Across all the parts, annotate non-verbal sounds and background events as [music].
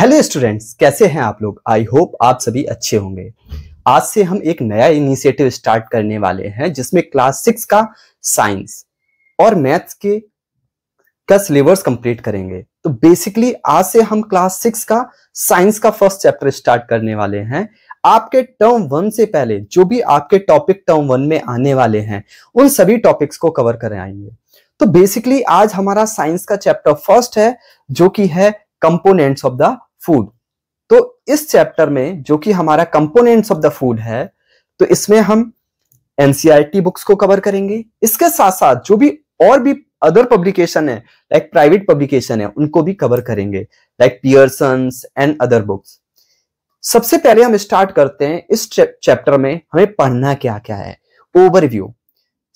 Hello students कैसे हैं आप लोग आई होप आप सभी अच्छे होंगे आज से हम एक नया इनिशिएटिव स्टार्ट करने वाले हैं जिसमें क्लास सिक्स का साइंस और मैथ्स के का सिलेबस कंप्लीट करेंगे तो बेसिकली आज से हम क्लास सिक्स का साइंस का फर्स्ट चैप्टर स्टार्ट करने वाले हैं आपके टर्म वन से पहले जो भी आपके टॉपिक टर्म वन में आने वाले हैं उन सभी टॉपिक्स को कवर कर आएंगे तो बेसिकली आज हमारा साइंस का चैप्टर फर्स्ट है जो कि है कंपोनेंट्स ऑफ द फूड तो इस चैप्टर में जो कि हमारा कंपोनेंट्स ऑफ द फूड है तो इसमें हम एनसीआरटी बुक्स e को कवर करेंगे इसके साथ साथ जो भी और भी अदर पब्लिकेशन है लाइक प्राइवेट पब्लिकेशन है उनको भी कवर करेंगे like Pearson and other books सबसे पहले हम स्टार्ट करते हैं इस चैप्टर में हमें पढ़ना क्या क्या है ओवरव्यू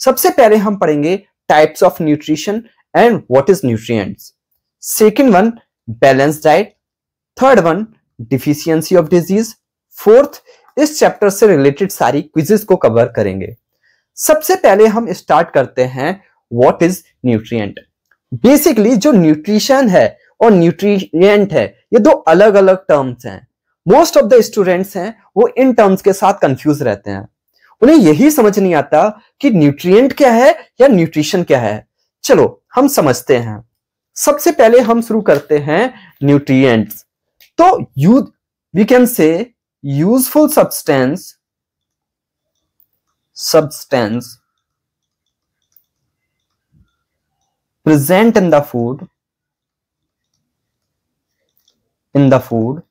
सबसे पहले हम पढ़ेंगे types of nutrition and what is nutrients second one balance diet third one deficiency of disease fourth इस चैप्टर से रिलेटेड सारी क्विजेस को कवर करेंगे सबसे पहले हम स्टार्ट करते हैं व्हाट इज न्यूट्रिएंट बेसिकली जो न्यूट्रिशन है और न्यूट्रिएंट है ये दो अलग अलग टर्म्स हैं मोस्ट ऑफ द स्टूडेंट्स हैं वो इन टर्म्स के साथ कंफ्यूज रहते हैं उन्हें यही समझ नहीं आता कि न्यूट्रिएंट क्या है या न्यूट्रिशन क्या है चलो हम समझते हैं सबसे पहले हम शुरू करते हैं nutrients So we can say useful substance, substance present in the food, in the food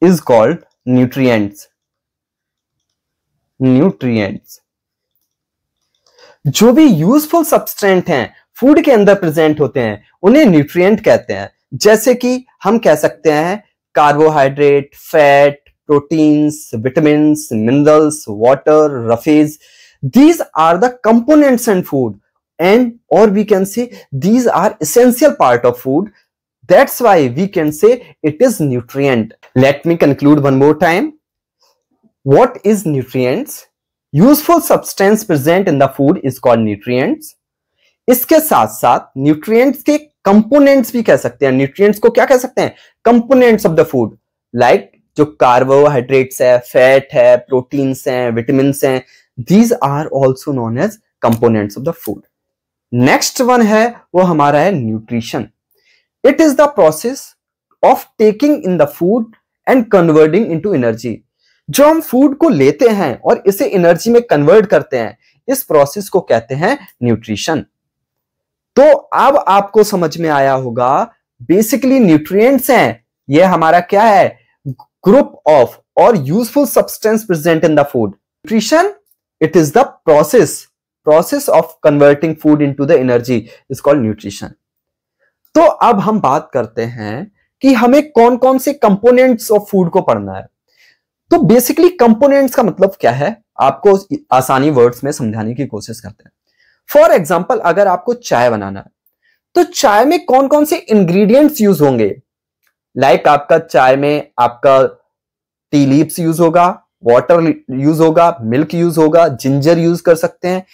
is called nutrients nutrients जो भी यूजफुल सब्सटेंट हैं फूड के अंदर प्रेजेंट होते हैं उन्हें न्यूट्रिएंट कहते हैं जैसे कि हम कह सकते हैं carbohydrate fat proteins, vitamins, minerals, water, roughage. These are the components in food. And or we can say these are essential part of food. That's why we can say it is nutrient. Let me conclude one more time. What is nutrients? Useful substance present in the food is called nutrients. इसके साथ साथ nutrients के components भी कह सकते हैं nutrients को क्या कह सकते हैं components of the food like जो कार्बोहाइड्रेट्स है फैट है प्रोटीन्स हैं विटामिन हैं these are also known as components of the food next one है वो हमारा है nutrition it is the process of taking in the food and converting to energy जो हम फूड को लेते हैं और इसे एनर्जी में कन्वर्ट करते हैं इस प्रोसेस को कहते हैं न्यूट्रिशन तो अब आपको समझ में आया होगा बेसिकली न्यूट्रिएंट्स हैं ये हमारा क्या है ग्रुप ऑफ और useful substance present in the food nutrition it is the process process of converting food in to the energy is called nutrition तो अब हम बात करते हैं कि हमें कौन कौन से कंपोनेंट्स ऑफ फूड को पढ़ना है तो बेसिकली कंपोनेंट्स का मतलब क्या है आपको आसानी वर्ड्स में समझाने की कोशिश करते हैं फॉर एग्जाम्पल अगर आपको चाय बनाना है तो चाय में कौन कौन से इंग्रेडिएंट्स यूज होंगे लाइक like आपका चाय में आपका टी लीव्स यूज होगा वाटर यूज होगा मिल्क यूज होगा जिंजर यूज कर सकते हैं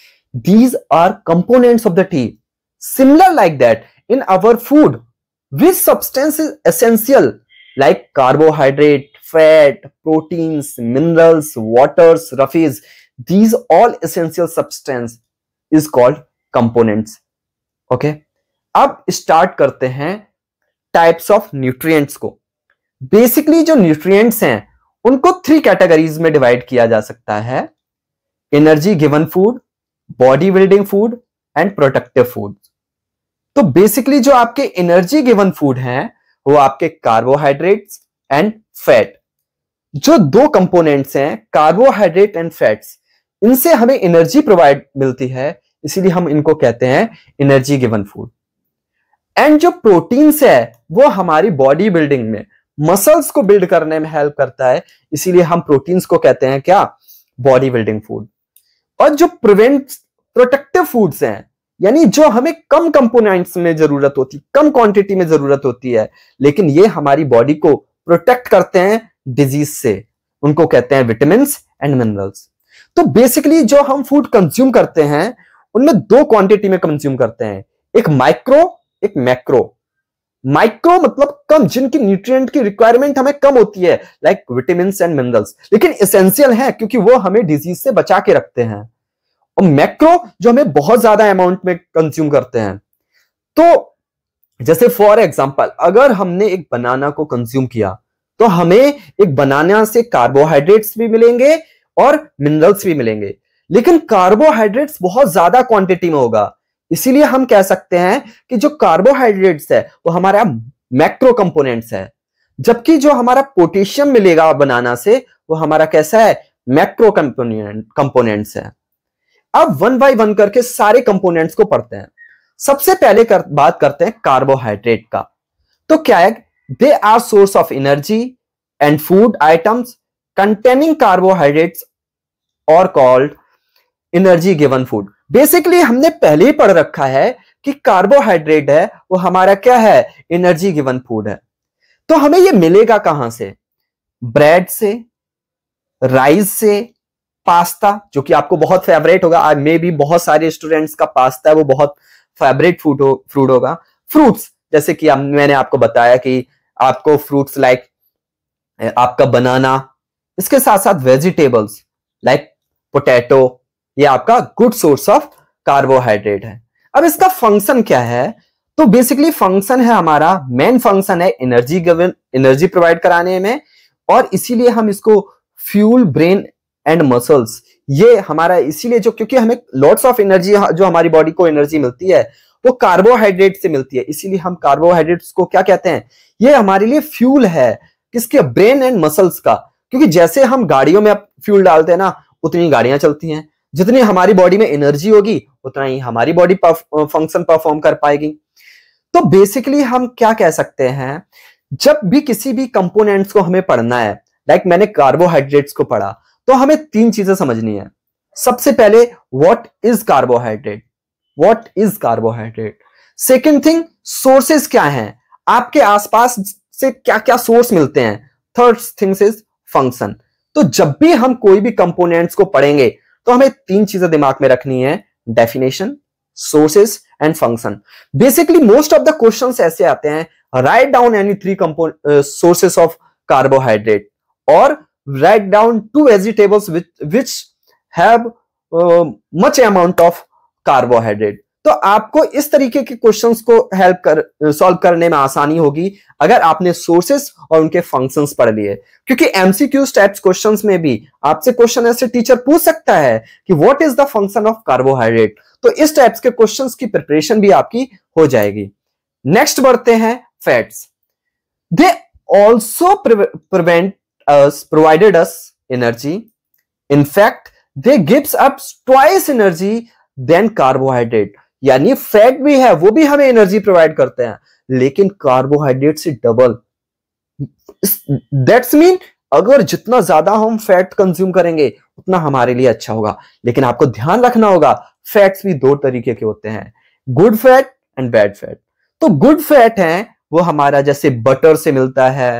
these are components of the tea similar like that in our food which substance is essential like carbohydrate fat proteins minerals waters roughage these all essential substance is called components okay अब start करते हैं types of nutrients को basically जो nutrients हैं उनको three categories में divide किया जा सकता है energy given food body building food and protective food तो बेसिकली जो आपके एनर्जी गिवन फूड हैं वो आपके कार्बोहाइड्रेट्स एंड फैट जो दो कंपोनेंट्स हैं कार्बोहाइड्रेट एंड फैट्स इनसे हमें एनर्जी प्रोवाइड मिलती है इसीलिए हम इनको कहते हैं एनर्जी गिवन फूड एंड जो प्रोटीन्स है वो हमारी बॉडी बिल्डिंग में मसल्स को बिल्ड करने में हेल्प करता है इसीलिए हम प्रोटीन्स को कहते हैं क्या बॉडी बिल्डिंग फूड और जो प्रिवेंट प्रोटेक्टिव फूड्स हैं यानी जो हमें कम कंपोनेंट्स में जरूरत होती कम क्वांटिटी में जरूरत होती है लेकिन ये हमारी बॉडी को प्रोटेक्ट करते हैं डिजीज से उनको कहते हैं विटामिन एंड मिनरल्स तो बेसिकली जो हम फूड कंज्यूम करते हैं उनमें दो क्वांटिटी में कंज्यूम करते हैं एक माइक्रो एक मैक्रो माइक्रो मतलब कम जिनकी न्यूट्रिएंट की रिक्वायरमेंट हमें कम होती है लाइक विटामिन एंड मिनरल्स लेकिन इसेंशियल है क्योंकि वो हमें डिजीज से बचा के रखते हैं और मैक्रो जो हमें बहुत ज्यादा अमाउंट में कंज्यूम करते हैं तो जैसे फॉर एग्जाम्पल अगर हमने एक बनाना को कंज्यूम किया तो हमें एक बनाना से कार्बोहाइड्रेट्स भी मिलेंगे और मिनरल्स भी मिलेंगे लेकिन कार्बोहाइड्रेट्स बहुत ज्यादा क्वांटिटी में होगा इसीलिए हम कह सकते हैं कि जो कार्बोहाइड्रेट्स है वो हमारा मैक्रो कंपोनेंट्स है जबकि जो हमारा पोटेशियम मिलेगा बनाना से वो हमारा कैसा है मैक्रो कंपोनेंट कंपोनेंट्स है अब वन बाय वन करके सारे कंपोनेंट्स को पढ़ते हैं सबसे पहले कर, बात करते हैं कार्बोहाइड्रेट का तो क्या है they are source of energy and food items containing carbohydrates और called energy given food basically हमने पहले ही पढ़ रखा है कि कार्बोहाइड्रेट है वो हमारा क्या है एनर्जी गिवन फूड है तो हमें ये मिलेगा कहां से ब्रेड से राइस से पास्ता जो कि आपको बहुत फेवरेट होगा आज मे भी बहुत सारे स्टूडेंट्स का पास्ता है वो बहुत फेवरेट फूड हो फ्रूट होगा फ्रूट्स जैसे कि आप, मैंने आपको बताया कि आपको फ्रूट्स लाइक आपका बनाना इसके साथ साथ वेजिटेबल्स लाइक पोटैटो ये आपका गुड सोर्स ऑफ कार्बोहाइड्रेट है अब इसका फंक्शन क्या है तो बेसिकली फंक्शन है हमारा मेन फंक्शन है एनर्जी गवन एनर्जी प्रोवाइड कराने में और इसीलिए हम इसको फ्यूल ब्रेन एंड मसल्स ये हमारा इसीलिए जो क्योंकि हमें लॉट्स ऑफ एनर्जी जो हमारी बॉडी को एनर्जी मिलती है वो कार्बोहाइड्रेट से मिलती है इसीलिए हम कार्बोहाइड्रेट्स को क्या कहते हैं ये हमारे लिए फ्यूल है किसके ब्रेन एंड मसल्स का क्योंकि जैसे हम गाड़ियों में फ्यूल डालते हैं ना उतनी गाड़ियां चलती हैं जितनी हमारी बॉडी में एनर्जी होगी उतना ही हमारी बॉडी फंक्शन परफॉर्म कर पाएगी तो बेसिकली हम क्या कह सकते हैं जब भी किसी भी कंपोनेंट्स को हमें पढ़ना है लाइक like मैंने कार्बोहाइड्रेट्स को पढ़ा तो हमें तीन चीजें समझनी है सबसे पहले what is carbohydrate what is carbohydrate second thing sources क्या हैं आपके आसपास से क्या क्या सोर्स मिलते हैं थर्ड थिंग्स इज फंक्शन तो जब भी हम कोई भी कंपोनेंट्स को पढ़ेंगे तो हमें तीन चीजें दिमाग में रखनी है definition sources and function basically most of the question ऐसे आते हैं write down any three sources of carbohydrate और write down two vegetables which have much amount of carbohydrate तो आपको इस तरीके के क्वेश्चंस को हेल्प कर सॉल्व करने में आसानी होगी अगर आपने सोर्सेस और उनके फंक्शंस पढ़ लिए क्योंकि एमसीक्यू टाइप्स क्वेश्चंस में भी आपसे क्वेश्चन ऐसे टीचर पूछ सकता है कि what is the function of carbohydrate तो इस टाइप्स के क्वेश्चंस की प्रिपरेशन भी आपकी हो जाएगी नेक्स्ट बढ़ते हैं fats they also prevent provided us energy in fact they gives up twice energy than carbohydrate यानी फैट भी है वो भी हमें एनर्जी प्रोवाइड करते हैं लेकिन कार्बोहाइड्रेट से डबल दैट्स मीन अगर जितना ज्यादा हम फैट कंज्यूम करेंगे उतना हमारे लिए अच्छा होगा लेकिन आपको ध्यान रखना होगा फैट्स भी दो तरीके के होते हैं good fat and bad fat तो गुड फैट है वो हमारा जैसे बटर से मिलता है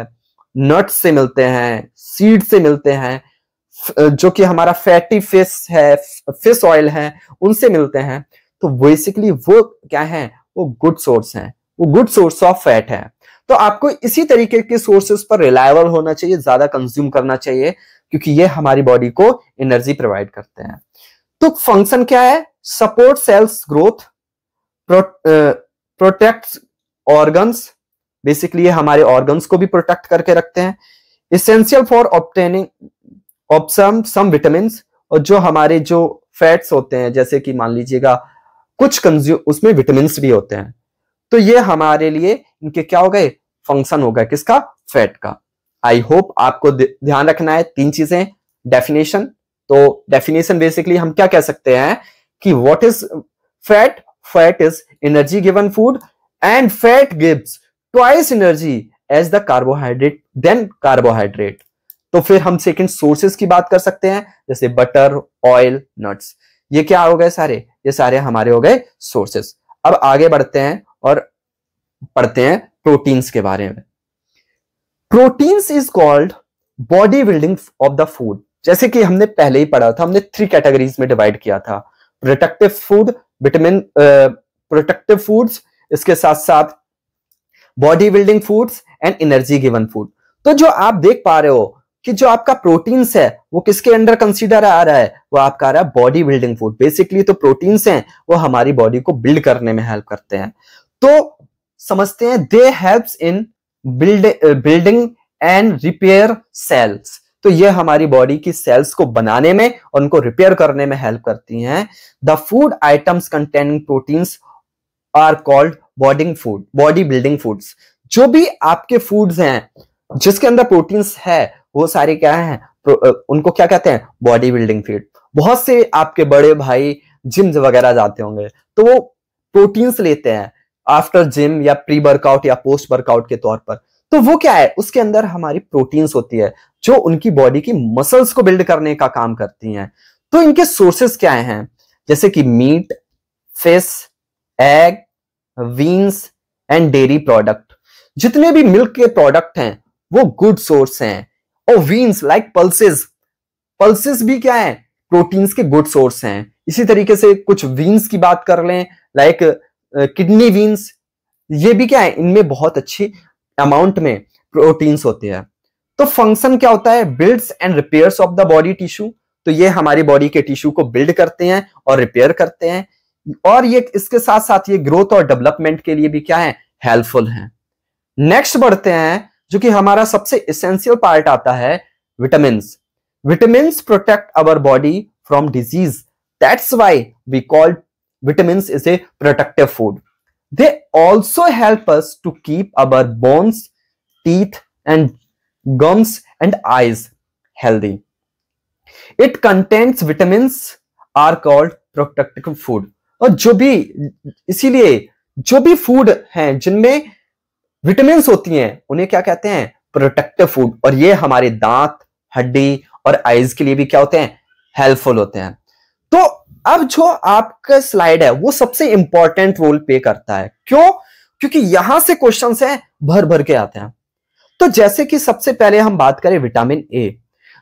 नट्स से मिलते हैं सीड से मिलते हैं जो कि हमारा फैटी फिश है फिश ऑयल है उनसे मिलते हैं तो बेसिकली वो क्या है वो गुड सोर्स है वो गुड सोर्स ऑफ फैट है तो आपको इसी तरीके के सोर्सेस पर रिलायबल होना चाहिए ज्यादा कंज्यूम करना चाहिए क्योंकि ये हमारी बॉडी को एनर्जी प्रोवाइड करते हैं तो फंक्शन क्या है support cells growth protect organs basically ये हमारे ऑर्गन्स को भी प्रोटेक्ट करके रखते हैं essential for obtaining option some vitamin और जो हमारे जो फैट्स होते हैं जैसे कि मान लीजिएगा कुछ कंज्यूम उसमें विटामिन भी होते हैं तो ये हमारे लिए इनके क्या हो गए फंक्शन हो गए किसका फैट का आई होप आपको ध्यान रखना है तीन चीजें डेफिनेशन तो डेफिनेशन बेसिकली हम क्या कह सकते हैं कि what is fat fat is energy given food and fat gives twice energy as the carbohydrate than carbohydrate तो फिर हम सेकेंड सोर्सेस की बात कर सकते हैं जैसे बटर ऑयल नट्स ये क्या हो गए सारे ये सारे हमारे हो गए सोर्सेस अब आगे बढ़ते हैं और पढ़ते हैं प्रोटीन्स के बारे में proteins is called body building of the food जैसे कि हमने पहले ही पढ़ा था हमने थ्री कैटेगरीज में डिवाइड किया था protective food vitamin protective foods इसके साथ साथ body building foods and energy given food तो जो आप देख पा रहे हो कि जो आपका प्रोटीन्स है वो किसके अंडर कंसिडर आ रहा है वो आपका आ रहा है बॉडी बिल्डिंग फूड बेसिकली तो प्रोटीन्स हैं वो हमारी बॉडी को बिल्ड करने में हेल्प करते हैं तो समझते हैं they helps in build building and repair cells तो ये हमारी बॉडी की सेल्स को बनाने में और उनको रिपेयर करने में हेल्प करती हैं the food items containing proteins are called body food body building foods जो भी आपके फूड्स हैं जिसके अंदर प्रोटीन्स है वो सारे क्या है उनको क्या कहते हैं बॉडी बिल्डिंग फीड बहुत से आपके बड़े भाई जिम वगैरह जाते होंगे तो वो प्रोटीन्स लेते हैं आफ्टर जिम या प्री वर्कआउट या पोस्ट वर्कआउट के तौर पर तो वो क्या है उसके अंदर हमारी प्रोटीन्स होती है जो उनकी बॉडी की मसल्स को बिल्ड करने का काम करती हैं तो इनके सोर्सेस क्या हैं जैसे कि meat fish egg beans and dairy product जितने भी मिल्क के प्रोडक्ट हैं वो गुड सोर्स हैं और वीन्स लाइक पल्सेस पल्सेस भी क्या है प्रोटीन्स के गुड सोर्स हैं इसी तरीके से कुछ वीन्स की बात कर लें लाइक किडनी वीन्स ये भी क्या है इनमें बहुत अच्छी अमाउंट में प्रोटीन्स होते हैं तो फंक्शन क्या होता है builds and repairs of the body tissue तो ये हमारी बॉडी के टिश्यू को बिल्ड करते हैं और रिपेयर करते हैं और ये इसके साथ साथ ये ग्रोथ और डेवलपमेंट के लिए भी क्या है हेल्पफुल है नेक्स्ट बढ़ते हैं जो कि हमारा सबसे इसेंशियल पार्ट आता है vitamin vitamin protect our body from disease that's why we call vitamin is a protective food they also help us to keep our bones teeth and gums and eyes healthy it contents vitamin are called protective food और जो भी इसीलिए जो भी food है जिनमें vitamin होती हैं उन्हें क्या कहते हैं प्रोटेक्टिव फूड और ये हमारे दांत हड्डी और आइज के लिए भी क्या होते हैं हेल्पफुल होते हैं तो अब जो आपका स्लाइड है वो सबसे इंपॉर्टेंट रोल प्ले करता है क्यों क्योंकि यहां से क्वेश्चन है भर भर के आते हैं तो जैसे कि सबसे पहले हम बात करें विटामिन ए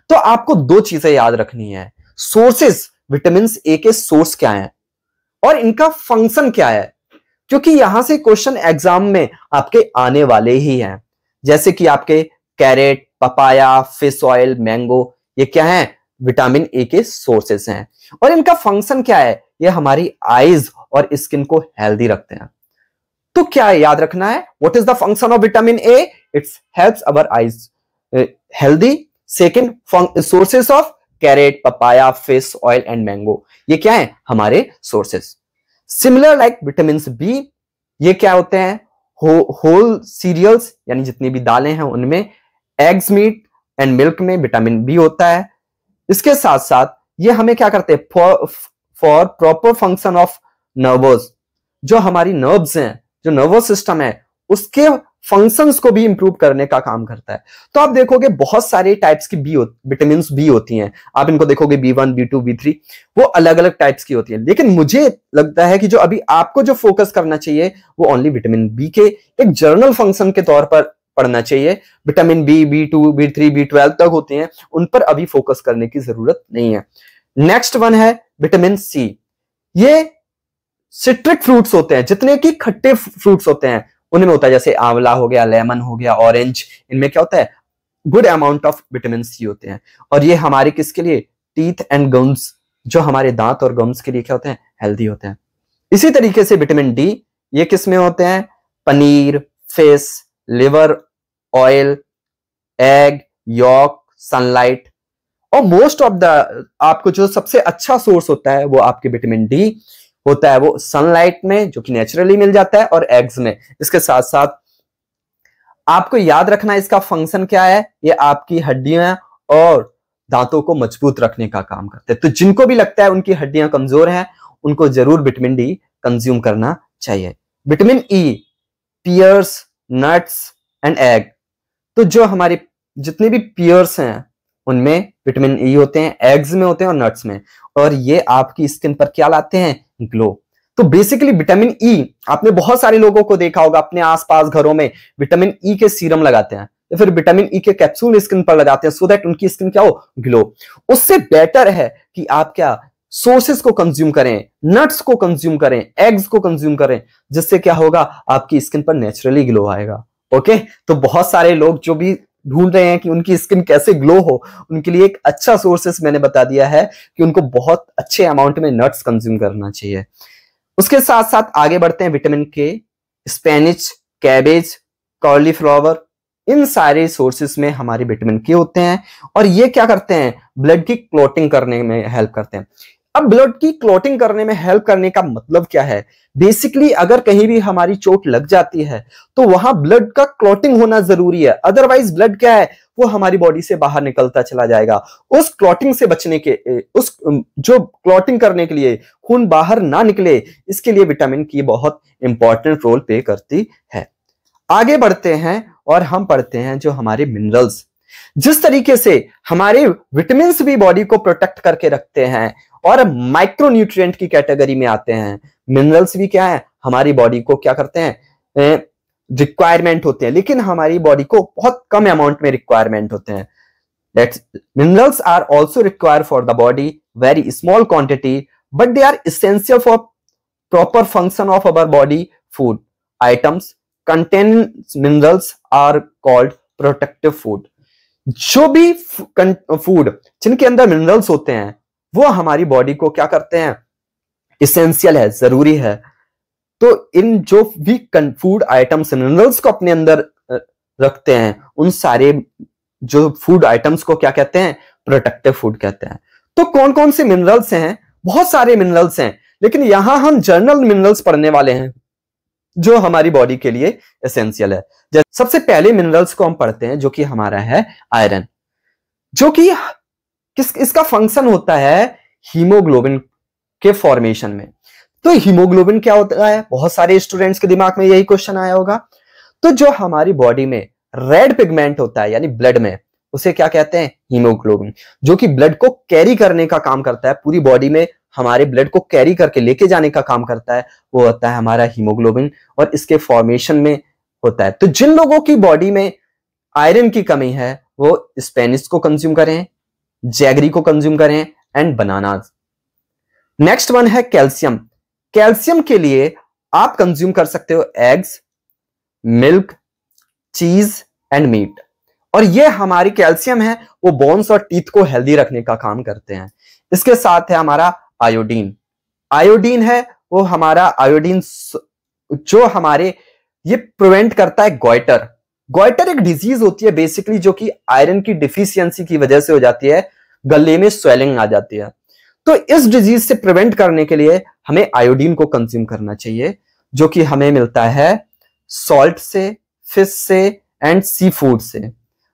तो आपको दो चीजें याद रखनी है सोर्सेस विटामिन ए के सोर्स क्या है और इनका फंक्शन क्या है क्योंकि यहां से क्वेश्चन एग्जाम में आपके आने वाले ही हैं जैसे कि आपके carrot papaya fish oil mango ये क्या है विटामिन ए के सोर्सेस हैं और इनका फंक्शन क्या है ये हमारी आईज और स्किन को हेल्दी रखते हैं तो क्या है? याद रखना है what is the function of vitamin A it's helps our eyes healthy second sources of carrot papaya fish oil and mango ये क्या है हमारे sources similar like vitamin B ये क्या होते हैं हो, होल सीरियल्स यानी जितनी भी दालें हैं उनमें एग्स मीट एंड मिल्क में विटामिन बी होता है इसके साथ साथ ये हमें क्या करते हैं for proper function of nervous जो हमारी नर्व्स हैं जो नर्वस सिस्टम है उसके फंक्शंस को भी इंप्रूव करने का काम करता है तो आप देखोगे बहुत सारे टाइप्स की बी विटामिन बी होती हैं आप इनको देखोगे B one B two B three वो अलग अलग टाइप्स की होती है लेकिन मुझे लगता है कि जो अभी आपको जो फोकस करना चाहिए वो ओनली विटामिन बी के एक जर्नल फंक्शन के तौर पर पढ़ना चाहिए vitamin B B two B three B twelve तक होते हैं उन पर अभी फोकस करने की जरूरत नहीं है नेक्स्ट वन है विटामिन सी ये सिट्रिक फ्रूट्स होते हैं जितने की खट्टे फ्रूट्स होते हैं उनमें होता है जैसे आंवला हो गया लेमन हो गया ऑरेंज इनमें क्या होता है good amount of vitamin C होते हैं और ये हमारे किसके लिए टीथ एंड गम्स जो हमारे दांत और गम्स के लिए क्या होते हैं हेल्दी होते हैं इसी तरीके से विटामिन डी ये किस में होते हैं paneer fish liver oil egg yolk sunlight और मोस्ट ऑफ द आपको जो सबसे अच्छा सोर्स होता है वो आपके विटामिन डी होता है वो सनलाइट में जो कि नेचुरली मिल जाता है और एग्स में इसके साथ साथ आपको याद रखना इसका फंक्शन क्या है ये आपकी हड्डियां और दांतों को मजबूत रखने का काम करते हैं तो जिनको भी लगता है उनकी हड्डियां कमजोर हैं उनको जरूर विटामिन डी कंज्यूम करना चाहिए vitamin E pears nuts and egg तो जो हमारी जितने भी पियर्स हैं उनमें विटामिन ई e होते हैं एग्स में होते हैं और नट्स में और ये आपकी स्किन पर क्या लाते हैं ग्लो तो बेसिकली विटामिन ई आपने बहुत सारे लोगों को देखा होगा अपने आसपास घरों में विटामिन ई e के सीरम लगाते हैं या फिर विटामिन ई e के कैप्सूल स्किन पर लगाते हैं सो दैट उनकी स्किन क्या हो ग्लो उससे बेटर है कि आप क्या सोर्सेस को कंज्यूम करें नट्स को कंज्यूम करें एग्स को कंज्यूम करें जिससे क्या होगा आपकी स्किन पर नेचुरली ग्लो आएगा ओके तो बहुत सारे लोग जो भी ढूंढ रहे हैं कि उनकी स्किन कैसे ग्लो हो उनके लिए एक अच्छा सोर्सेस मैंने बता दिया है कि उनको बहुत अच्छे अमाउंट में नट्स कंज्यूम करना चाहिए उसके साथ साथ आगे बढ़ते हैं विटामिन के स्पेनिच कैबेज कॉलीफ्लावर इन सारे सोर्सेस में हमारे विटामिन के होते हैं और ये क्या करते हैं ब्लड की क्लोटिंग करने में हेल्प करते हैं अब ब्लड की क्लोटिंग करने में हेल्प करने का मतलब क्या है बेसिकली अगर कहीं भी हमारी चोट लग जाती है तो वहां ब्लड का क्लोटिंग होना जरूरी है अदरवाइज ब्लड क्या है वो हमारी बॉडी से बाहर निकलता चला जाएगा उस क्लॉटिंग से बचने के उस जो क्लोटिंग करने के लिए खून बाहर ना निकले इसके लिए विटामिन की बहुत इंपॉर्टेंट रोल प्ले करती है आगे बढ़ते हैं और हम पढ़ते हैं जो हमारे मिनरल्स जिस तरीके से हमारे विटामिन भी बॉडी को प्रोटेक्ट करके रखते हैं और माइक्रो की कैटेगरी में आते हैं मिनरल्स भी क्या है हमारी बॉडी को क्या करते हैं रिक्वायरमेंट होते हैं लेकिन हमारी बॉडी को बहुत कम अमाउंट में रिक्वायरमेंट होते हैं minerals are also require for the body very small quantity but they are essential for proper function of our body food items contain minerals are called protective food जो भी food जिनके अंदर minerals होते हैं वो हमारी बॉडी को क्या करते हैं इसेंशियल है जरूरी है तो इन जो भी फूड आइटम्स मिनरल्स को अपने अंदर रखते हैं उन सारे जो फूड आइटम्स को क्या कहते हैं प्रोटेक्टिव फूड कहते हैं तो कौन कौन से मिनरल्स हैं बहुत सारे मिनरल्स हैं लेकिन यहां हम जर्नल मिनरल्स पढ़ने वाले हैं जो हमारी बॉडी के लिए एसेंशियल है सबसे पहले मिनरल्स को हम पढ़ते हैं जो कि हमारा है आयरन जो कि किस इसका फंक्शन होता है हीमोग्लोबिन के फॉर्मेशन में तो हीमोग्लोबिन क्या होता है बहुत सारे स्टूडेंट्स के दिमाग में यही क्वेश्चन आया होगा तो जो हमारी बॉडी में रेड पिगमेंट होता है यानी ब्लड में उसे क्या कहते हैं हीमोग्लोबिन जो कि ब्लड को कैरी करने का काम करता है पूरी बॉडी में हमारे ब्लड को कैरी करके लेके जाने का काम करता है वो होता है हमारा हीमोग्लोबिन और इसके फॉर्मेशन में होता है तो जिन लोगों की बॉडी में आयरन की कमी है वो स्पेनिश को कंज्यूम करें जैगरी को कंज्यूम करें एंड बनानाज नेक्स्ट वन है कैल्शियम कैल्शियम के लिए आप कंज्यूम कर सकते हो eggs milk cheese and meat और ये हमारी कैल्शियम है वो बोन्स और टीथ को हेल्दी रखने का काम करते हैं इसके साथ है हमारा आयोडीन आयोडीन है वो हमारा आयोडीन जो हमारे ये प्रिवेंट करता है गोइटर गोइटर एक डिजीज होती है बेसिकली जो कि आयरन की डिफिशियंसी की वजह से हो जाती है गले में स्वेलिंग आ जाती है तो इस डिजीज से प्रिवेंट करने के लिए हमें आयोडीन को कंज्यूम करना चाहिए जो कि हमें मिलता है सॉल्ट से फिश से एंड सी फूड से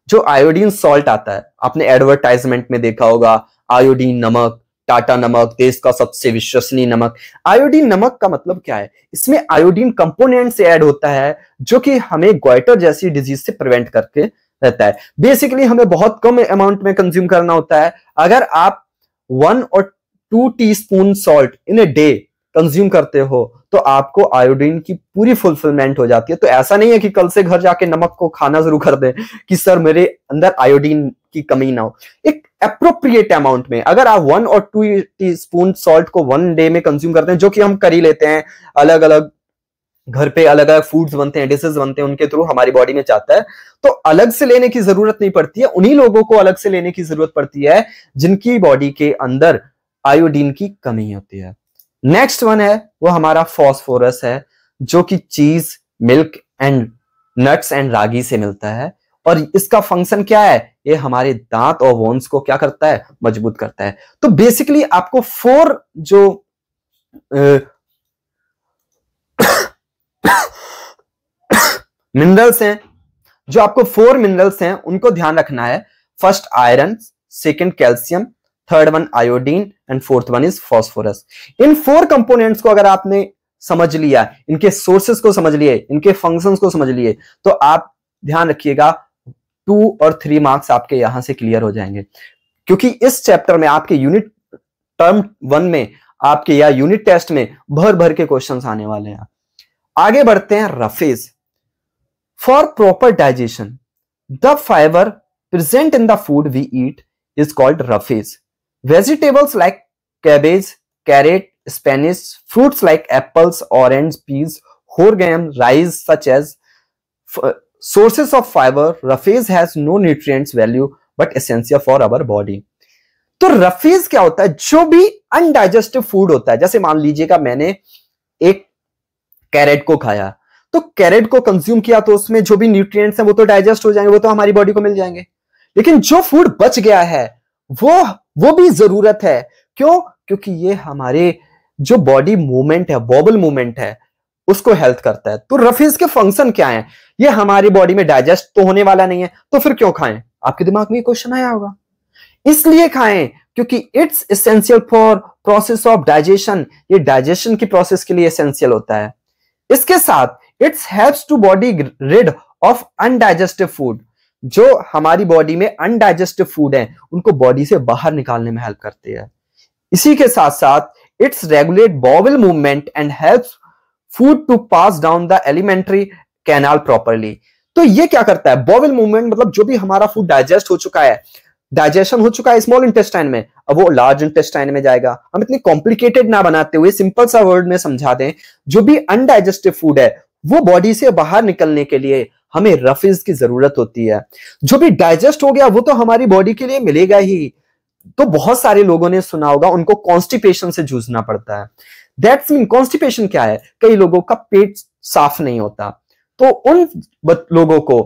जो आयोडीन सॉल्ट आता है आपने एडवर्टाइजमेंट में देखा होगा आयोडीन नमक टाटा नमक देश का सबसे विश्वसनीय नमक आयोडीन नमक का मतलब क्या है इसमें आयोडीन कंपोनेंट से ऐड होता है जो कि हमें ग्वाइटर जैसी डिजीज से प्रिवेंट करके रहता है बेसिकली हमें बहुत कम अमाउंट में कंज्यूम करना होता है अगर आप वन और two teaspoon salt in a day consume करते हो तो आपको आयोडीन की पूरी फुलफिलमेंट हो जाती है तो ऐसा नहीं है कि कल से घर जाके नमक को खाना शुरू कर दें कि सर मेरे अंदर आयोडीन की कमी ना हो एक अप्रोप्रिएट अमाउंट में अगर आप वन और टू टी स्पून सॉल्ट को वन डे में कंज्यूम करते हैं जो कि हम कर ही लेते हैं अलग अलग घर पे अलग अलग फूड्स बनते हैं डिशेज बनते हैं उनके थ्रू हमारी बॉडी में जाता है तो अलग से लेने की जरूरत नहीं पड़ती है उन्हीं लोगों को अलग से लेने की जरूरत पड़ती है जिनकी बॉडी के अंदर आयोडीन की कमी होती है नेक्स्ट वन है वो हमारा फॉस्फोरस है जो कि cheese milk and nuts and ragi से मिलता है और इसका फंक्शन क्या है ये हमारे दांत और वोन्स को क्या करता है मजबूत करता है तो बेसिकली आपको फोर जो मिनरल्स [coughs] हैं जो आपको फोर मिनरल्स हैं उनको ध्यान रखना है first iron second calcium third one iodine and fourth one is phosphorus इन फोर कंपोनेंट्स को अगर आपने समझ लिया इनके सोर्सेस को समझ लिए इनके फंक्शंस को समझ लिए तो आप ध्यान रखिएगा टू और थ्री मार्क्स आपके यहां से क्लियर हो जाएंगे क्योंकि इस चैप्टर में आपके यूनिट टर्म वन में आपके या यूनिट टेस्ट में भर भर के क्वेश्चंस आने वाले हैं आगे बढ़ते हैं roughage for proper digestion the fibre present in the food we eat is called roughage vegetables like cabbage carrot spinach fruits like apples orange peas or rice such as Sources of fiber, roughage has no nutrients value but essential for our body. तो roughage क्या होता है जो भी undigestive food होता है जैसे मान लीजिएगा मैंने एक कैरेट को खाया तो कैरेट को कंज्यूम किया तो उसमें जो भी न्यूट्रिएंट्स हैं वो तो डाइजेस्ट हो जाएंगे वो तो हमारी बॉडी को मिल जाएंगे लेकिन जो फूड बच गया है वो वो भी जरूरत है क्यों क्योंकि ये हमारे जो बॉडी मूवमेंट है बॉबल मूवमेंट है उसको हेल्थ करता है तो रफेज के फंक्शन क्या है ये हमारी बॉडी में डाइजेस्ट तो होने वाला नहीं है तो फिर क्यों खाएं आपके दिमाग में क्वेश्चन आया होगा इसलिए खाएं क्योंकि it's essential for process of digestion ये डाइजेशन की प्रोसेस के लिए एसेंशियल होता है इसके साथ it's helps to body rid of undigestive food जो हमारी बॉडी में अनडाइजेस्टिव फूड है उनको बॉडी से बाहर निकालने में हेल्प करते हैं इसी के साथ साथ it's regulate bowel movement and helps food to pass down the alimentary canal properly तो ये क्या करता है बॉबिल मूवमेंट मतलब जो भी हमारा फूड डाइजेस्ट हो चुका है डाइजेशन हो चुका है स्मॉल इंटेस्टाइन में अब वो लार्ज इंटेस्टाइन में जाएगा हम इतनी कॉम्प्लिकेटेड ना बनाते हुए सिंपल सा वर्ड में समझा दें जो भी अनडाइजेस्टिव फूड है वो बॉडी से बाहर निकलने के लिए हमें रफिज की जरूरत होती है जो भी डाइजेस्ट हो गया वो तो हमारी बॉडी के लिए मिलेगा ही तो बहुत सारे लोगों ने सुना होगा उनको कॉन्स्टिपेशन से जूझना पड़ता है दैट्स मीन कॉन्स्टिपेशन क्या है कई लोगों का पेट साफ नहीं होता तो उन लोगों को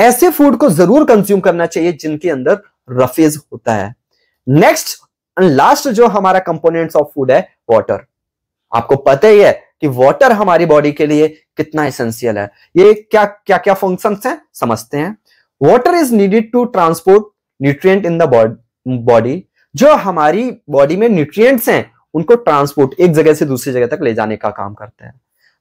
ऐसे फूड को जरूर कंज्यूम करना चाहिए जिनके अंदर रफेज होता है नेक्स्ट लास्ट जो हमारा कंपोनेंट्स ऑफ फूड है वाटर आपको पता ही है कि वाटर हमारी बॉडी के लिए कितना एसेंशियल है ये क्या क्या क्या फंक्शन है समझते हैं water is needed to transport nutrient in the body जो हमारी बॉडी में न्यूट्रिएंट्स हैं उनको ट्रांसपोर्ट एक जगह से दूसरी जगह तक ले जाने का काम करते हैं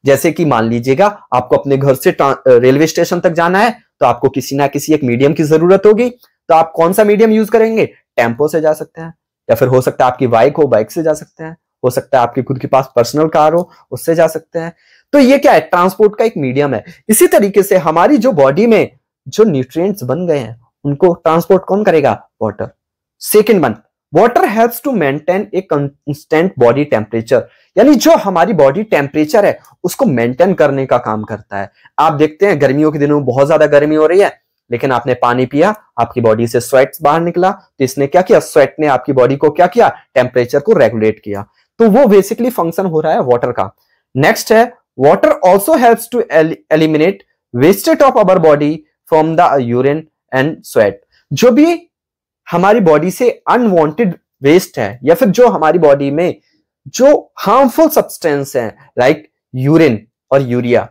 जैसे कि मान लीजिएगा आपको अपने घर से रेलवे स्टेशन तक जाना है तो आपको किसी ना किसी एक मीडियम की जरूरत होगी तो आप कौन सा मीडियम यूज करेंगे टेम्पो से जा सकते हैं या फिर हो सकता है आपकी बाइक हो बाइक से जा सकते हैं हो सकता है आपकी खुद के पास पर्सनल कार हो उससे जा सकते हैं तो ये क्या है ट्रांसपोर्ट का एक मीडियम है इसी तरीके से हमारी जो बॉडी में जो न्यूट्रिएंट्स बन गए हैं उनको ट्रांसपोर्ट कौन करेगा water second month water helps to maintain a constant body temperature यानी जो हमारी बॉडी टेम्परेचर है उसको मेंटेन करने का काम करता है आप देखते हैं गर्मियों के दिनों में बहुत ज्यादा गर्मी हो रही है लेकिन आपने पानी पिया आपकी बॉडी से स्वेट बाहर निकला तो इसने क्या किया स्वेट ने आपकी बॉडी को क्या किया टेम्परेचर को रेगुलेट किया तो वो बेसिकली फंक्शन हो रहा है वाटर का नेक्स्ट है water also help to eliminate wasted of our body from the urine and sweat जो भी हमारी बॉडी से अनवांटेड वेस्ट है या फिर जो हमारी बॉडी में जो हार्मफुल सब्सटेंस है लाइक यूरिन और यूरिया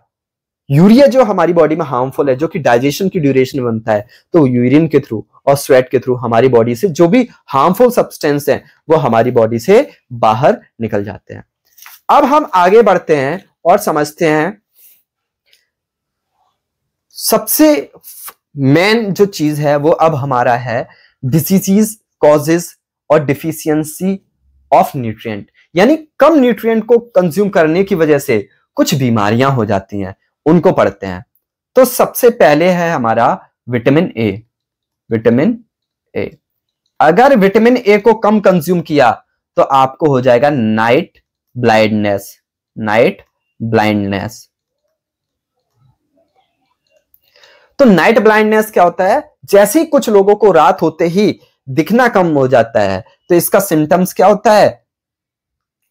यूरिया जो हमारी बॉडी में हार्मफुल है जो कि डाइजेशन की ड्यूरेशन बनता है तो यूरिन के थ्रू और स्वेट के थ्रू हमारी बॉडी से जो भी हार्मफुल सब्सटेंस है वो हमारी बॉडी से बाहर निकल जाते हैं अब हम आगे बढ़ते हैं और समझते हैं सबसे मेन जो चीज है वो अब हमारा है डिसीजीज कॉजेज और डिफिशियंसी ऑफ न्यूट्रिएंट यानी कम न्यूट्रिएंट को कंज्यूम करने की वजह से कुछ बीमारियां हो जाती हैं उनको पढ़ते हैं तो सबसे पहले है हमारा विटामिन ए विटामिन ए अगर विटामिन ए को कम कंज्यूम किया तो आपको हो जाएगा नाइट ब्लाइंडनेस नाइट ब्लाइंडनेस तो नाइट ब्लाइंडनेस क्या होता है जैसे ही कुछ लोगों को रात होते ही दिखना कम हो जाता है तो इसका सिम्टम्स क्या होता है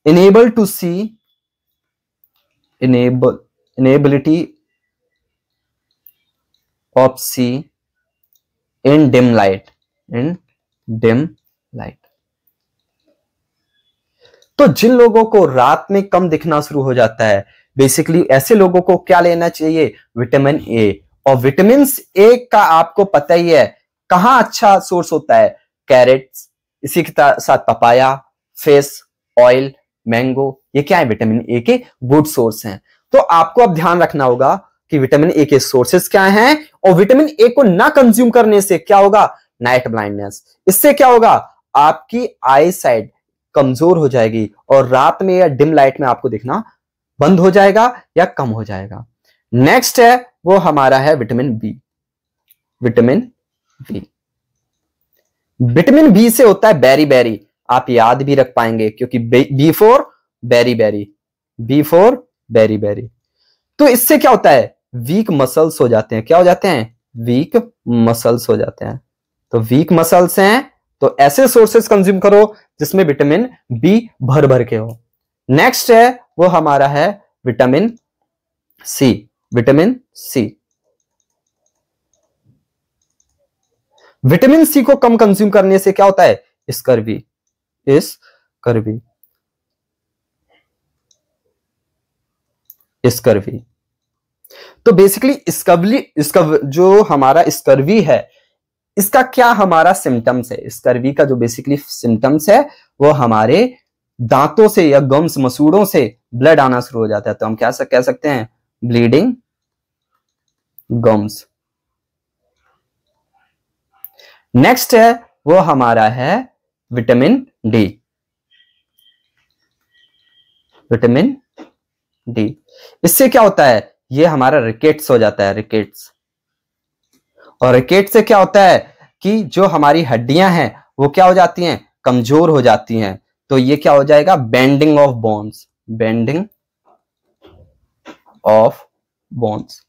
unable to see unable inability of see in dim light in dim light तो जिन लोगों को रात में कम दिखना शुरू हो जाता है बेसिकली ऐसे लोगों को क्या लेना चाहिए विटामिन ए और विटामिन ए का आपको पता ही है कहा अच्छा सोर्स होता है कैरेट्स इसी के साथ पपाया फेस ऑयल मैंगो ये क्या है विटामिन ए के गुड सोर्स हैं तो आपको अब ध्यान रखना होगा कि विटामिन ए के सोर्सेस क्या हैं और विटामिन ए को ना कंज्यूम करने से क्या होगा नाइट ब्लाइंडनेस इससे क्या होगा आपकी आई साइड कमजोर हो जाएगी और रात में या डिम लाइट में आपको दिखना बंद हो जाएगा या कम हो जाएगा नेक्स्ट है वो हमारा है vitamin B vitamin B vitamin B से होता है बेरी बेरी आप याद भी रख पाएंगे क्योंकि B four beriberi B four beriberi तो इससे क्या होता है वीक मसल्स हो जाते हैं क्या हो जाते हैं वीक मसल्स हो जाते हैं तो वीक मसल्स हैं तो ऐसे सोर्सेस कंज्यूम करो जिसमें विटामिन बी भर भर के हो नेक्स्ट है वो हमारा है vitamin C vitamin C vitamin C को कम कंज्यूम करने से क्या होता है स्कर्वी इस स्कर्वी तो बेसिकली स्कर्वी स्कर्व जो हमारा स्कर्वी है इसका क्या हमारा सिम्टम्स है स्कर्वी का जो बेसिकली सिम्टम्स है वो हमारे दांतों से या गम्स मसूड़ों से ब्लड आना शुरू हो जाता है तो हम क्या कह सकते हैं ब्लीडिंग गम्स नेक्स्ट है वो हमारा है विटामिन डी विटामिन डी इससे क्या होता है ये हमारा रिकेट्स हो जाता है रिकेट्स और रिकेट से क्या होता है कि जो हमारी हड्डियां हैं वो क्या हो जाती हैं कमजोर हो जाती हैं तो ये क्या हो जाएगा bending of bones bending of bones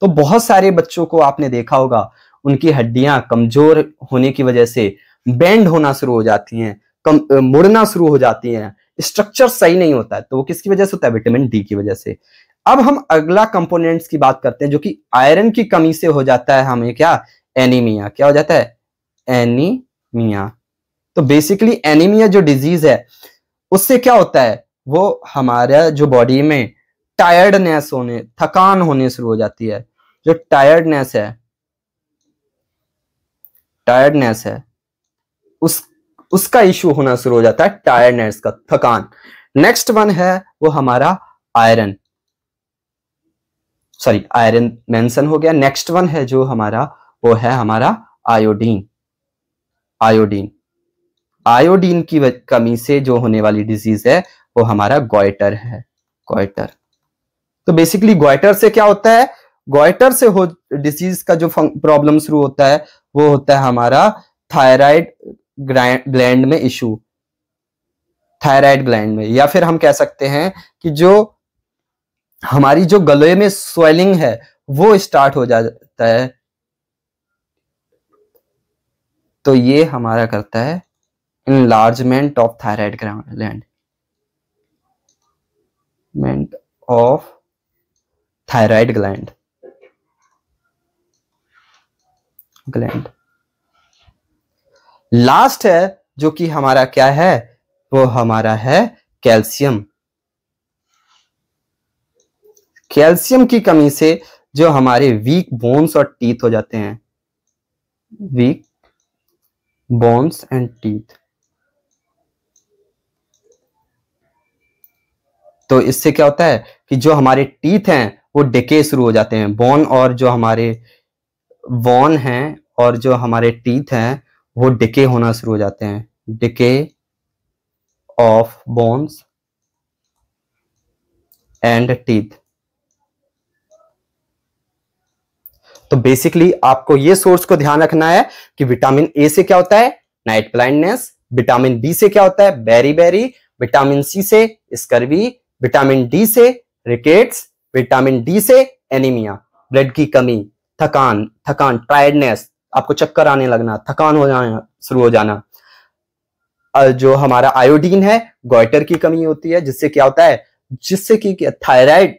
तो बहुत सारे बच्चों को आपने देखा होगा उनकी हड्डियां कमजोर होने की वजह से बेंड होना शुरू हो जाती हैं कम मुड़ना शुरू हो जाती हैं स्ट्रक्चर सही नहीं होता है तो वो किसकी वजह से होता है विटामिन डी की वजह से अब हम अगला कंपोनेंट्स की बात करते हैं जो कि आयरन की कमी से हो जाता है हमें क्या एनीमिया क्या हो जाता है एनीमिया तो बेसिकली एनीमिया जो डिजीज है उससे क्या होता है वो हमारा जो बॉडी में टायर्डनेस होने थकान होने शुरू हो जाती है जो टायर्डनेस है टायर्डनेस है उस उसका इश्यू होना शुरू हो जाता है टायर्डनेस का थकान नेक्स्ट वन है वो हमारा आयरन सॉरी आयरन मेंशन हो गया नेक्स्ट वन है जो हमारा वो है हमारा आयोडीन आयोडीन आयोडीन की कमी से जो होने वाली डिजीज है वो हमारा गोइटर है गोइटर तो बेसिकली ग्वाइटर से क्या होता है ग्वाइटर से हो डिसीज का जो प्रॉब्लम शुरू होता है वो होता है हमारा थायराइड ग्लैंड में इशू थायराइड ग्लैंड में या फिर हम कह सकते हैं कि जो हमारी जो गले में स्वेलिंग है वो स्टार्ट हो जाता है तो ये हमारा करता है enlargement of thyroid gland of thyroid gland gland last है जो कि हमारा क्या है वो हमारा है कैल्शियम कैल्शियम की कमी से जो हमारे वीक बोन्स और टीथ हो जाते हैं वीक बोन्स एंड टीथ तो इससे क्या होता है कि जो हमारे टीथ हैं वो डेके शुरू हो जाते हैं बोन और जो हमारे वॉन हैं और जो हमारे टीथ हैं वो डिके होना शुरू हो जाते हैं decay of bones and teeth तो बेसिकली आपको ये सोर्स को ध्यान रखना है कि विटामिन ए से क्या होता है नाइट ब्लाइंडनेस विटामिन बी से क्या होता है बेरी बेरी विटामिन सी से स्कर्वी विटामिन डी से रिकेट्स विटामिन डी से एनीमिया ब्लड की कमी थकान थकान टायर्डनेस आपको चक्कर आने लगना थकान हो जाना शुरू हो जाना जो हमारा आयोडीन है गोइटर की कमी होती है जिससे क्या होता है जिससे कि थायराइड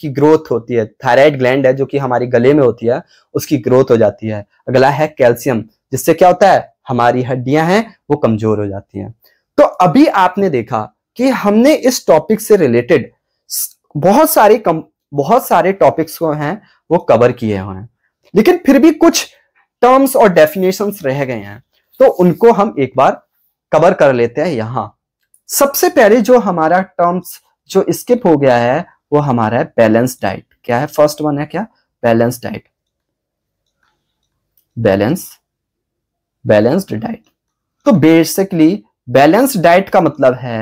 की ग्रोथ होती है थायराइड ग्लैंड है जो कि हमारी गले में होती है उसकी ग्रोथ हो जाती है अगला है कैल्शियम जिससे क्या होता है हमारी हड्डियां हैं वो कमजोर हो जाती हैं तो अभी आपने देखा कि हमने इस टॉपिक से रिलेटेड बहुत सारे बहुत सारे टॉपिक्स को हैं वो कवर किए हुए हैं लेकिन फिर भी कुछ टर्म्स और डेफिनेशन रह गए हैं तो उनको हम एक बार कवर कर लेते हैं यहां सबसे पहले जो हमारा टर्म्स जो स्किप हो गया है वो हमारा है बैलेंस डाइट क्या है फर्स्ट वन है क्या balance diet balance balanced diet तो बेसिकली बैलेंस डाइट का मतलब है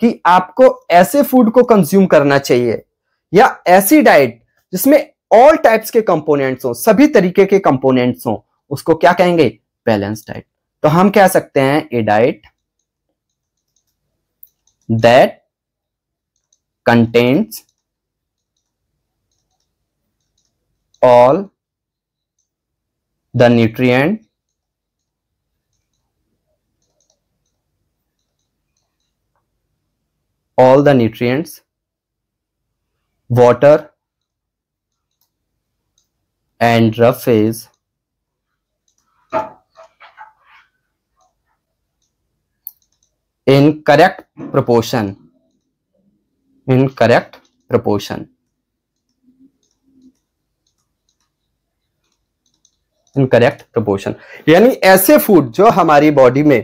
कि आपको ऐसे फूड को कंज्यूम करना चाहिए या ऐसी डाइट जिसमें ऑल टाइप्स के कंपोनेंट्स हो सभी तरीके के कंपोनेंट्स हो उसको क्या कहेंगे बैलेंस डाइट तो हम कह सकते हैं a diet that contents all the nutrient all the nutrients water and rough is in correct proportion in correct proportion in correct proportion यानी ऐसे फूड जो हमारी बॉडी में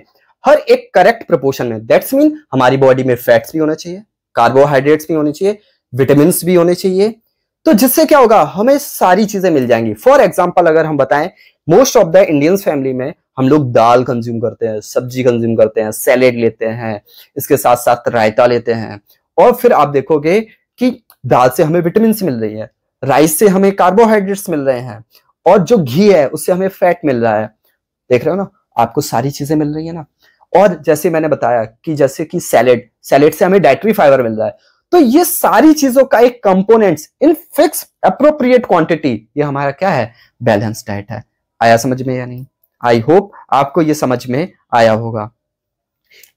हर एक करेक्ट प्रपोर्शन में दैट्स मीन हमारी बॉडी में फैट्स भी होना चाहिए कार्बोहाइड्रेट्स भी होने चाहिए विटामिन भी होने चाहिए तो जिससे क्या होगा हमें सारी चीजें मिल जाएंगी फॉर एग्जाम्पल अगर हम बताएं most of the Indians family में हम लोग दाल कंज्यूम करते हैं सब्जी कंज्यूम करते हैं सैलेड लेते हैं इसके साथ साथ रायता लेते हैं और फिर आप देखोगे कि दाल से हमें विटामिन मिल रही है राइस से हमें कार्बोहाइड्रेट्स मिल रहे हैं और जो घी है उससे हमें फैट मिल रहा है देख रहे हो ना आपको सारी चीजें मिल रही है ना और जैसे मैंने बताया कि जैसे कि सैलेड सैलेड से हमें डायट्री फाइबर मिल रहा है तो ये सारी चीजों का एक components in fix appropriate quantity ये हमारा क्या है बैलेंस डाइट है आया समझ में या नहीं आई होप आपको ये समझ में आया होगा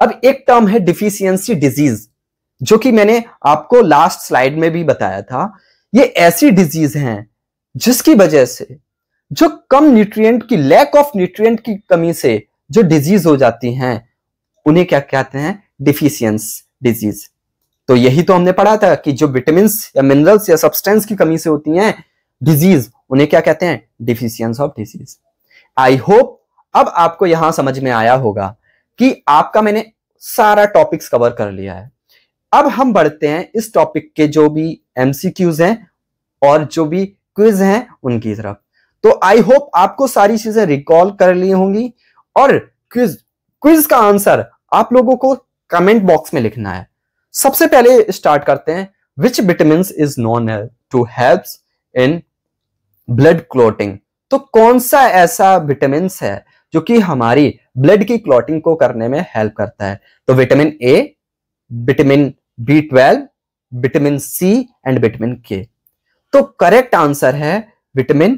अब एक टर्म है डिफिशियंसी डिजीज जो कि मैंने आपको लास्ट स्लाइड में भी बताया था ये ऐसी डिजीज हैं जिसकी वजह से जो कम न्यूट्रिएंट की लैक ऑफ न्यूट्रिएंट की कमी से जो डिजीज हो जाती हैं उन्हें क्या कहते हैं डिफिशियंस डिजीज तो यही तो हमने पढ़ा था कि जो विटामिन या मिनरल्स या सब्सटेंस की कमी से होती हैं डिजीज उन्हें क्या कहते हैं deficiency of disease I hope अब आपको यहां समझ में आया होगा कि आपका मैंने सारा टॉपिक्स कवर कर लिया है अब हम बढ़ते हैं इस टॉपिक के जो भी एमसीक्यूज हैं और जो भी क्विज हैं उनकी तरफ तो आई होप आपको सारी चीजें रिकॉल कर ली होंगी और क्विज क्विज का आंसर आप लोगों को कमेंट बॉक्स में लिखना है सबसे पहले स्टार्ट करते हैं which vitamin is known to help in blood clotting तो कौन सा ऐसा विटामिन है जो कि हमारी ब्लड की क्लॉटिंग को करने में हेल्प करता है तो vitamin A vitamin B twelve vitamin C and vitamin K तो करेक्ट आंसर है विटामिन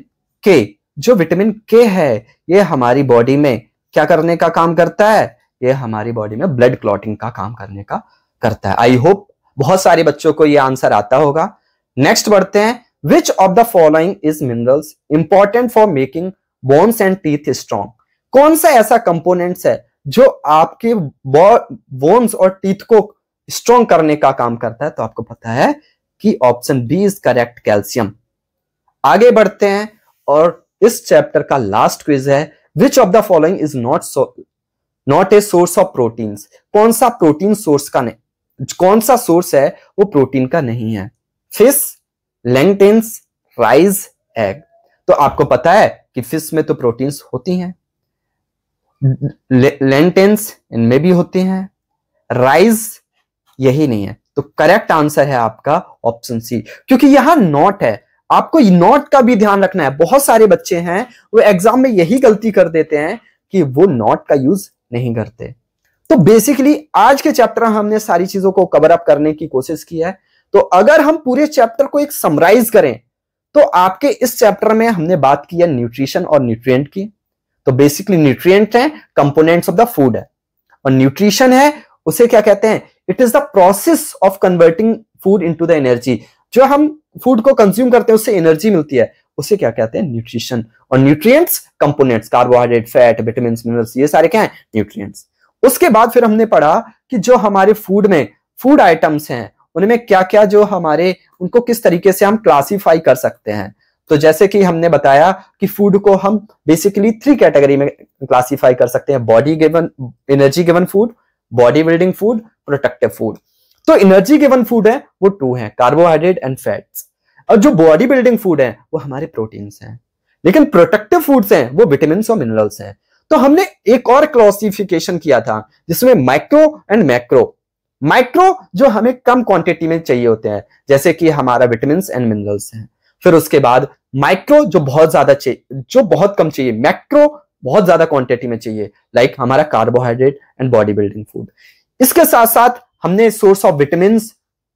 के जो विटामिन के है ये हमारी बॉडी में क्या करने का काम करता है ये हमारी बॉडी में ब्लड क्लॉटिंग का काम करने का करता है आई होप बहुत सारे बच्चों को यह आंसर आता होगा नेक्स्ट बढ़ते हैं which of the following is minerals important for making bones and teeth strong कौन सा ऐसा कंपोनेंट्स है जो आपके बोन्स और टीथ को स्ट्रॉन्ग करने का काम करता है तो आपको पता है कि option B is correct calcium आगे बढ़ते हैं और इस चैप्टर का लास्ट क्विज है which of the following is not not a source of protein कौन सा प्रोटीन सोर्स का नहीं कौन सा सोर्स है वो प्रोटीन का नहीं है फिश लेंटेन्स राइस एग तो आपको पता है कि फिश में तो प्रोटीन्स होती हैं लेंटेन्स इनमें भी होते हैं राइस यही नहीं है तो करेक्ट आंसर है आपका ऑप्शन सी क्योंकि यहां नॉट है आपको नॉट का भी ध्यान रखना है बहुत सारे बच्चे हैं वो एग्जाम में यही गलती कर देते हैं कि वो नॉट का यूज नहीं करते तो बेसिकली आज के चैप्टर हमने सारी चीजों को कवर अप करने की कोशिश की है तो अगर हम पूरे चैप्टर को एक समराइज करें तो आपके इस चैप्टर में हमने बात की है न्यूट्रिशन और न्यूट्रिएंट की तो बेसिकली न्यूट्रिएंट है कंपोनेंट्स ऑफ द फूड है और न्यूट्रिशन है उसे क्या कहते हैं it is the process of converting food in the energy जो हम फूड को कंज्यूम करते हैं उससे एनर्जी मिलती है उसे क्या कहते हैं न्यूट्रिशन और nutrients components carbohydrate fat vitamin minerals ये सारे क्या है न्यूट्रिएंट्स उसके बाद फिर हमने पढ़ा कि जो हमारे फूड में फूड आइटम्स हैं उनमें क्या क्या जो हमारे उनको किस तरीके से हम क्लासीफाई कर सकते हैं तो जैसे कि हमने बताया कि फूड को हम बेसिकली थ्री कैटेगरी में क्लासीफाई कर सकते हैं body given energy given food body building food protective food तो एनर्जी गिवन फूड है वो टू है कार्बोहाइड्रेट एंड फैट्स और जो बॉडी बिल्डिंग फूड है वो हमारे प्रोटीन्स हैं लेकिन प्रोटेक्टिव फूड्स हैं वो विटामिन और मिनरल्स हैं तो हमने एक और क्लासिफिकेशन किया था जिसमें माइक्रो एंड मैक्रो माइक्रो जो हमें कम क्वांटिटी में चाहिए होते हैं जैसे कि हमारा विटामिन एंड मिनरल्स हैं फिर उसके बाद माइक्रो जो बहुत ज्यादा चाहिए जो बहुत कम चाहिए मैक्रो बहुत ज्यादा क्वांटिटी में चाहिए लाइक like हमारा carbohydrate and body building food इसके साथ साथ हमने source of vitamin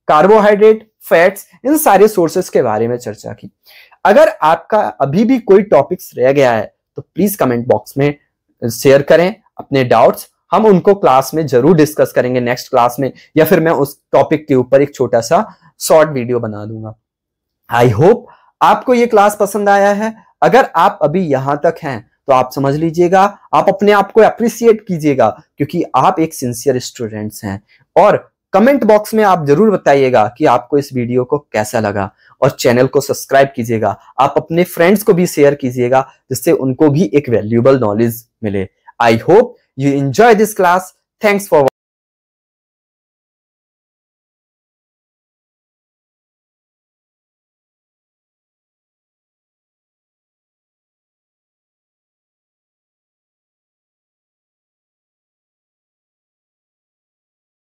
carbohydrate fats इन सारे सोर्सेस के बारे में चर्चा की अगर आपका अभी भी कोई टॉपिक्स रह गया है तो प्लीज कमेंट बॉक्स में शेयर करें अपने डाउट्स हम उनको क्लास में जरूर डिस्कस करेंगे नेक्स्ट क्लास में या फिर मैं उस टॉपिक के ऊपर एक छोटा सा शॉर्ट वीडियो बना दूंगा आई होप आपको ये क्लास पसंद आया है अगर आप अभी यहां तक हैं तो आप समझ लीजिएगा आप अपने आप को अप्रिसिएट कीजिएगा क्योंकि आप एक सिंसियर स्टूडेंट्स हैं और कमेंट बॉक्स में आप जरूर बताइएगा कि आपको इस वीडियो को कैसा लगा और चैनल को सब्सक्राइब कीजिएगा आप अपने फ्रेंड्स को भी शेयर कीजिएगा जिससे उनको भी एक valuable knowledge I hope you enjoy this class thanks for watching.